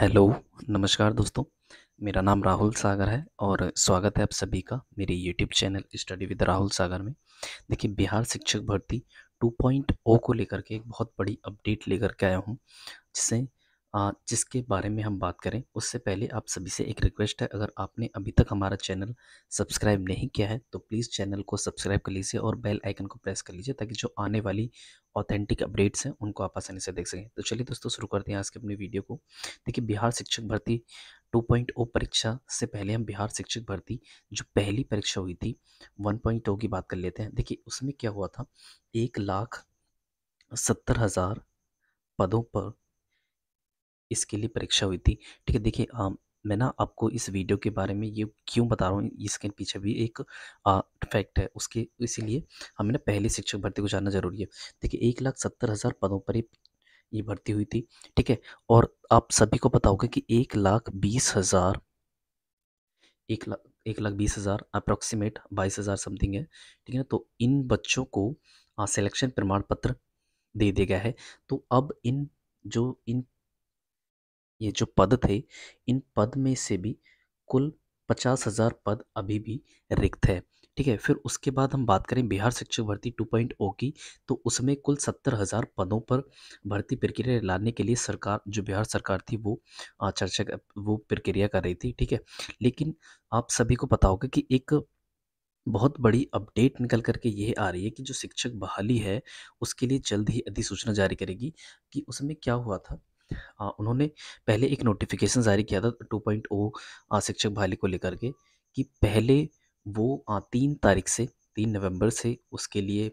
hello नमस्कार दोस्तों मेरा नाम राहुल सागर है और स्वागत है आप सभी का मेरे YouTube channel study with Rahul Sagar में देखिए बिहार शिक्षक भर्ती 2.0 को लेकर के एक बहुत बड़ी अपडेट लेकर के आया हूँ जिसे जिसके बारे में हम बात करें उससे पहले आप सभी से एक रिक्वेस्ट है अगर आपने अभी तक हमारा चैनल सब्सक्राइब नहीं किया है तो प्लीज़ चैनल को सब्सक्राइब कर लीजिए और बेल आइकन को प्रेस कर लीजिए ताकि जो आने वाली ऑथेंटिक अपडेट्स हैं उनको आप आसानी से देख सकें तो चलिए दोस्तों शुरू करते हैं आज के अपनी वीडियो को देखिए बिहार शिक्षक भर्ती टू परीक्षा से पहले हम बिहार शिक्षक भर्ती जो पहली परीक्षा हुई थी वन की बात कर लेते हैं देखिए उसमें क्या हुआ था एक लाख सत्तर हज़ार पदों पर इसके लिए परीक्षा हुई थी ठीक है देखिए मैं ना आपको इस वीडियो के बारे में ये क्यों बता रहा हूँ इसके पीछे भी एक फैक्ट है उसके इसीलिए हमें ना पहले शिक्षक भर्ती को जानना जरूरी है देखिए एक लाख सत्तर हज़ार पदों पर ये ये भर्ती हुई थी ठीक है और आप सभी को पता होगा कि एक लाख बीस हज़ार एक लाख एक लाख बीस हज़ार अप्रॉक्सीमेट बाईस हज़ार समथिंग है ठीक है ना तो इन बच्चों को सिलेक्शन प्रमाण पत्र दे दिया गया है तो अब इन जो इन ये जो पद थे इन पद में से भी कुल पचास हज़ार पद अभी भी रिक्त है ठीक है फिर उसके बाद हम बात करें बिहार शिक्षक भर्ती 2.0 की तो उसमें कुल सत्तर हज़ार पदों पर भर्ती प्रक्रिया लाने के लिए सरकार जो बिहार सरकार थी वो चर्चा वो प्रक्रिया कर रही थी ठीक है लेकिन आप सभी को पता होगा कि एक बहुत बड़ी अपडेट निकल करके ये आ रही है कि जो शिक्षक बहाली है उसके लिए जल्द ही अधिसूचना जारी करेगी कि उसमें क्या हुआ था उन्होंने पहले एक नोटिफिकेशन जारी किया था टू पॉइंट ओ शिक्षक बहाली को लेकर के कि पहले वो आ, तीन तारीख से तीन नवंबर से उसके लिए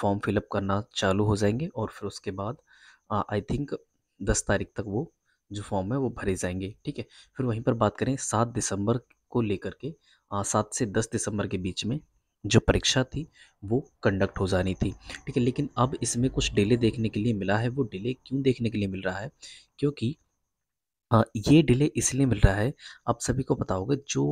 फॉर्म फिलअप करना चालू हो जाएंगे और फिर उसके बाद आई थिंक दस तारीख तक वो जो फॉर्म है वो भरे जाएंगे ठीक है फिर वहीं पर बात करें सात दिसंबर को लेकर के सात से दस दिसंबर के बीच में जो परीक्षा थी वो कंडक्ट हो जानी थी ठीक है लेकिन अब इसमें कुछ डिले देखने के लिए मिला है वो डिले क्यों देखने के लिए मिल रहा है क्योंकि ये डिले इसलिए मिल रहा है आप सभी को पता होगा जो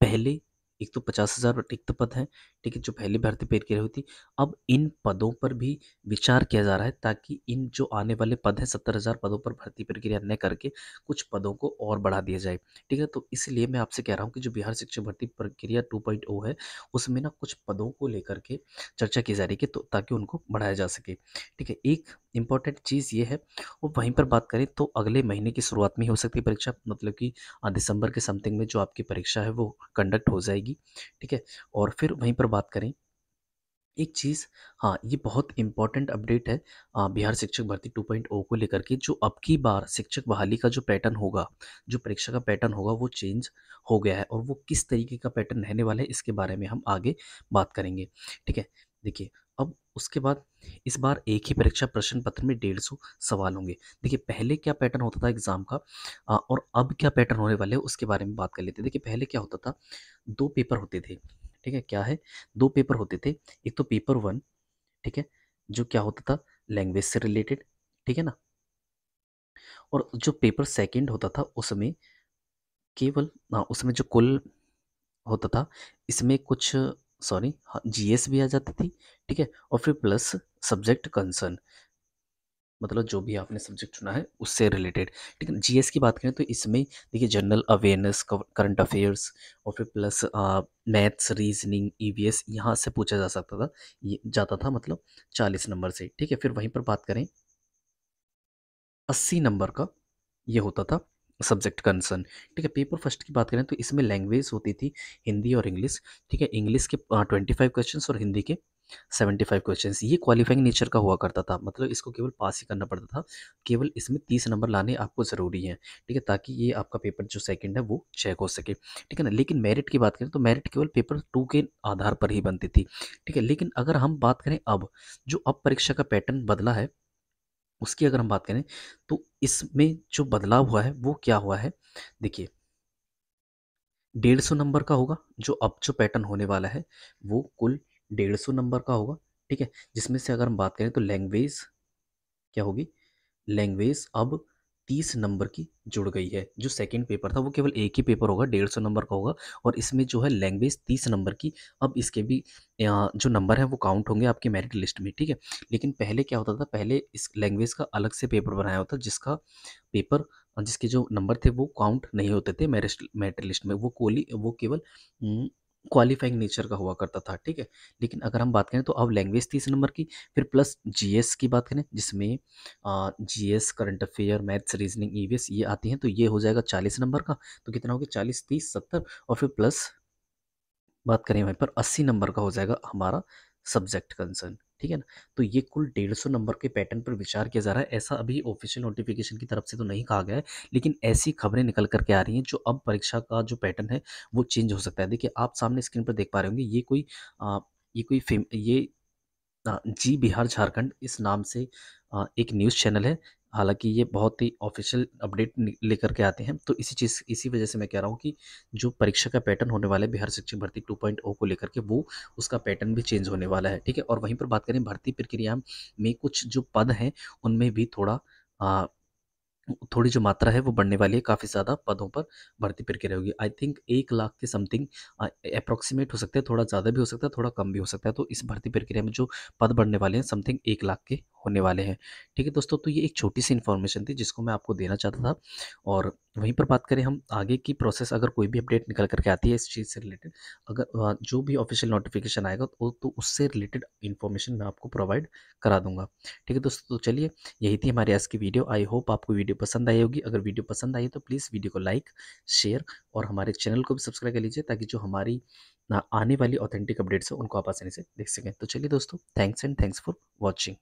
पहले एक तो पचास हजार रिक्त तो पद हैं ठीक है जो पहली भर्ती पेड़ की रही थी अब इन पदों पर भी विचार किया जा रहा है ताकि इन जो आने वाले पद हैं सत्तर हजार पदों पर भर्ती प्रक्रिया न करके कुछ पदों को और बढ़ा दिया जाए ठीक है तो इसलिए मैं आपसे कह रहा हूँ कि जो बिहार शिक्षक भर्ती प्रक्रिया टू पॉइंट ओ है उसमें ना कुछ पदों को लेकर के चर्चा की जा रही है तो ताकि उनको बढ़ाया जा सके ठीक है एक इम्पॉर्टेंट चीज़ ये है वो वहीं पर बात करें तो अगले महीने की शुरुआत में ही हो सकती है परीक्षा मतलब कि दिसंबर के समथिंग में जो आपकी परीक्षा है वो कंडक्ट हो जाएगी ठीक है और फिर वहीं पर बात करें एक चीज़ हाँ ये बहुत इंपॉर्टेंट अपडेट है आ, बिहार शिक्षक भर्ती 2.0 को लेकर के जो अब की बार शिक्षक बहाली का जो पैटर्न होगा जो परीक्षा का पैटर्न होगा वो चेंज हो गया है और वो किस तरीके का पैटर्न रहने वाला है इसके बारे में हम आगे बात करेंगे ठीक है देखिए अब उसके बाद इस बार एक ही परीक्षा प्रश्न पत्र में डेढ़ सौ सवाल होंगे देखिए पहले क्या पैटर्न होता था एग्ज़ाम का आ, और अब क्या पैटर्न होने वाले हैं उसके बारे में बात कर लेते हैं देखिए पहले क्या होता था दो पेपर होते थे ठीक है क्या है दो पेपर होते थे एक तो पेपर वन ठीक है जो क्या होता था लैंग्वेज से रिलेटेड ठीक है ना और जो पेपर सेकेंड होता था उसमें केवल हाँ उसमें जो कुल होता था इसमें कुछ सॉरी जीएस हाँ, भी आ जाती थी ठीक है और फिर प्लस सब्जेक्ट कंसर्न मतलब जो भी आपने सब्जेक्ट चुना है उससे रिलेटेड ठीक है जीएस की बात करें तो इसमें देखिए जनरल अवेयरनेस करंट अफेयर्स और फिर प्लस मैथ्स रीजनिंग ईवीएस यहाँ से पूछा जा सकता था ये जाता था मतलब चालीस नंबर से ठीक है फिर वहीं पर बात करें अस्सी नंबर का ये होता था सब्जेक्ट कंसर्न ठीक है पेपर फर्स्ट की बात करें तो इसमें लैंग्वेज होती थी हिंदी और इंग्लिश ठीक है इंग्लिश के ट्वेंटी फाइव क्वेश्चन और हिंदी के सेवेंटी फाइव क्वेश्चन ये क्वालिफाइंग नेचर का हुआ करता था मतलब इसको केवल पास ही करना पड़ता था केवल इसमें तीस नंबर लाने आपको ज़रूरी है ठीक है ताकि ये आपका पेपर जो सेकेंड है वो चेक हो सके ठीक है ना लेकिन मेरिट की बात करें तो मेरिट केवल पेपर टू के आधार पर ही बनती थी ठीक है लेकिन अगर हम बात करें अब जो अब परीक्षा का पैटर्न बदला है उसकी अगर हम बात करें तो इसमें जो बदलाव हुआ है वो क्या हुआ है देखिए डेढ़ सौ नंबर का होगा जो अब जो पैटर्न होने वाला है वो कुल डेढ़ सौ नंबर का होगा ठीक है जिसमें से अगर हम बात करें तो लैंग्वेज क्या होगी लैंग्वेज अब तीस नंबर की जुड़ गई है जो सेकंड पेपर था वो केवल एक ही पेपर होगा डेढ़ सौ नंबर का होगा और इसमें जो है लैंग्वेज तीस नंबर की अब इसके भी जो नंबर है वो काउंट होंगे आपके मेरिट लिस्ट में ठीक है लेकिन पहले क्या होता था पहले इस लैंग्वेज का अलग से पेपर बनाया होता जिसका पेपर जिसके जो नंबर थे वो काउंट नहीं होते थे मेरिट मेरिट लिस्ट में वो कोली वो केवल हम्म, क्वालिफाइंग नेचर का हुआ करता था ठीक है लेकिन अगर हम बात करें तो अब लैंग्वेज तीस नंबर की फिर प्लस जीएस की बात करें जिसमें GS current affair maths reasoning EVS ये आती हैं तो ये हो जाएगा चालीस नंबर का तो कितना हो गया चालीस तीस सत्तर और फिर प्लस बात करें वहीं पर अस्सी नंबर का हो जाएगा हमारा सब्जेक्ट कंसर्न ठीक है ना तो ये कुल डेढ़ सौ नंबर के पैटर्न पर विचार किया जा रहा है ऐसा अभी ऑफिशियल नोटिफिकेशन की तरफ से तो नहीं कहा गया है लेकिन ऐसी खबरें निकल करके आ रही हैं जो अब परीक्षा का जो पैटर्न है वो चेंज हो सकता है देखिए आप सामने स्क्रीन पर देख पा रहे होंगे ये कोई आ, ये कोई फेम ये जी बिहार झारखंड इस नाम से एक न्यूज़ चैनल है हालांकि ये बहुत ही ऑफिशियल अपडेट लेकर के आते हैं तो इसी चीज़ इसी वजह से मैं कह रहा हूँ कि जो परीक्षा का पैटर्न होने वाला है बिहार शिक्षक भर्ती 2.0 को लेकर के वो उसका पैटर्न भी चेंज होने वाला है ठीक है और वहीं पर बात करें भर्ती प्रक्रिया में कुछ जो पद हैं उनमें भी थोड़ा आ, थोड़ी जो मात्रा है वो बढ़ने वाली है काफ़ी ज़्यादा पदों पर भर्ती प्रक्रिया होगी आई थिंक एक लाख के समथिंग अप्रॉक्सीमेट हो सकता है थोड़ा ज़्यादा भी हो सकता है थोड़ा कम भी हो सकता है तो इस भर्ती प्रक्रिया में जो पद बढ़ने वाले हैं समथिंग एक लाख के होने वाले हैं ठीक है दोस्तों तो ये एक छोटी सी इन्फॉर्मेशन थी जिसको मैं आपको देना चाहता था और वहीं पर बात करें हम आगे की प्रोसेस अगर कोई भी अपडेट निकल करके आती है इस चीज़ से रिलेटेड अगर जो भी ऑफिशियल नोटिफिकेशन आएगा तो, तो उससे रिलेटेड इन्फॉर्मेशन मैं आपको प्रोवाइड करा दूंगा ठीक है दोस्तों तो चलिए यही थी हमारी आज की वीडियो आई होप आपको वीडियो पसंद आई होगी अगर वीडियो पसंद आई तो प्लीज़ वीडियो को लाइक शेयर और हमारे चैनल को भी सब्सक्राइब कर लीजिए ताकि जो हमारी आने वाली ऑथेंटिक अपडेट्स हैं उनको आप आसानी से देख सकें तो चलिए दोस्तों thanks and thanks for watching